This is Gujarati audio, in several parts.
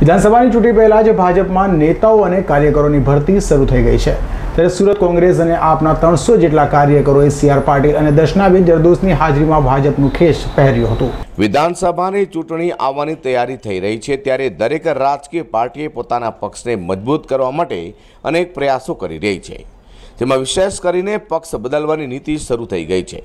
વિધાનસભાની ચૂંટણી પહેલાં જ ભાજપમાં નેતાઓ અને કાર્યકરોની ભરતી શરૂ થઈ ગઈ છે ત્યારે સુરત કોંગ્રેસ અને આપના ત્રણસો જેટલા કાર્યકરોએ સીઆર પાટીલ અને દર્શનાબેન જરદોશની હાજરીમાં ભાજપનું ખેસ પહેર્યું હતું વિધાનસભાની ચૂંટણી આવવાની તૈયારી થઈ રહી છે ત્યારે દરેક રાજકીય પાર્ટીએ પોતાના પક્ષને મજબૂત કરવા માટે અનેક પ્રયાસો કરી રહી છે તેમાં વિશેષ કરીને પક્ષ બદલવાની નીતિ શરૂ થઈ ગઈ છે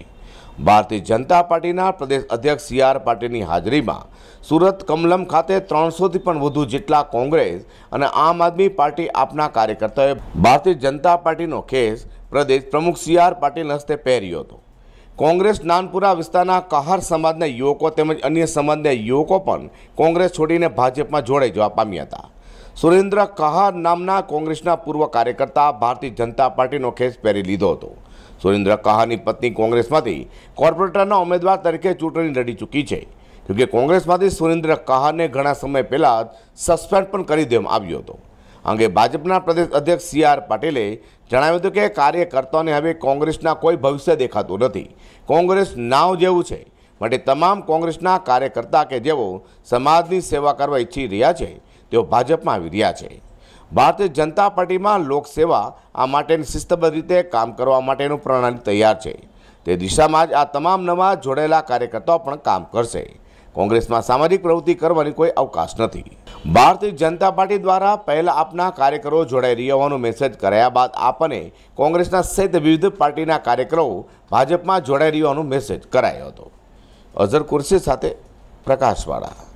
ભારતીય જનતા પાર્ટીના પ્રદેશ અધ્યક્ષ સી આર પાટીલની હાજરીમાં સુરત કમલમ ખાતે ત્રણસોથી પણ વધુ જેટલા કોંગ્રેસ અને આમ આદમી પાર્ટી આપના કાર્યકર્તાઓએ ભારતીય જનતા પાર્ટીનો કેસ પ્રદેશ પ્રમુખ સી આર પાટીલ હસ્તે પહેર્યો હતો કોંગ્રેસ નાનપુરા વિસ્તારના કહાર સમાજના યુવકો તેમજ અન્ય સમાજના યુવકો પણ કોંગ્રેસ છોડીને ભાજપમાં જોડાઈ જવા પામ્યા હતા સુરેન્દ્ર કહાર નામના કોંગ્રેસના પૂર્વ કાર્યકર્તા ભારતીય જનતા પાર્ટીનો ખેસ પહેરી લીધો હતો સુરેન્દ્ર કહાની પત્ની કોંગ્રેસમાંથી કોર્પોરેટરના ઉમેદવાર તરીકે ચૂંટણી લડી ચૂકી છે જોકે કોંગ્રેસમાંથી સુરેન્દ્ર કહાને ઘણા સમય પહેલાં સસ્પેન્ડ પણ કરી દેવામાં આવ્યો હતો અંગે ભાજપના પ્રદેશ અધ્યક્ષ સી આર પાટીલે જણાવ્યું હતું કે કાર્યકર્તાઓને હવે કોંગ્રેસના કોઈ ભવિષ્ય દેખાતું નથી કોંગ્રેસ નાવ જેવું છે માટે તમામ કોંગ્રેસના કાર્યકર્તા કે જેઓ સમાજની સેવા કરવા ઈચ્છી રહ્યા છે તેઓ ભાજપમાં આવી રહ્યા છે ભારતીય જનતા પાર્ટીમાં લોકસેવા આ માટેની શિસ્તબદ્ધ રીતે કામ કરવા માટેનું પ્રણાલી તૈયાર છે તે દિશામાં જ આ તમામ નવા જોડાયેલા કાર્યકર્તાઓ પણ કામ કરશે કોંગ્રેસમાં સામાજિક પ્રવૃત્તિ કરવાની કોઈ અવકાશ નથી ભારતીય જનતા પાર્ટી દ્વારા પહેલા આપના કાર્યકરો જોડાઈ રહ્યા હોવાનો મેસેજ કરાયા બાદ આપને કોંગ્રેસના સહિત વિવિધ પાર્ટીના કાર્યકરો ભાજપમાં જોડાઈ રહ્યો મેસેજ કરાયો હતો અઝર કુર્સી સાથે પ્રકાશવાળા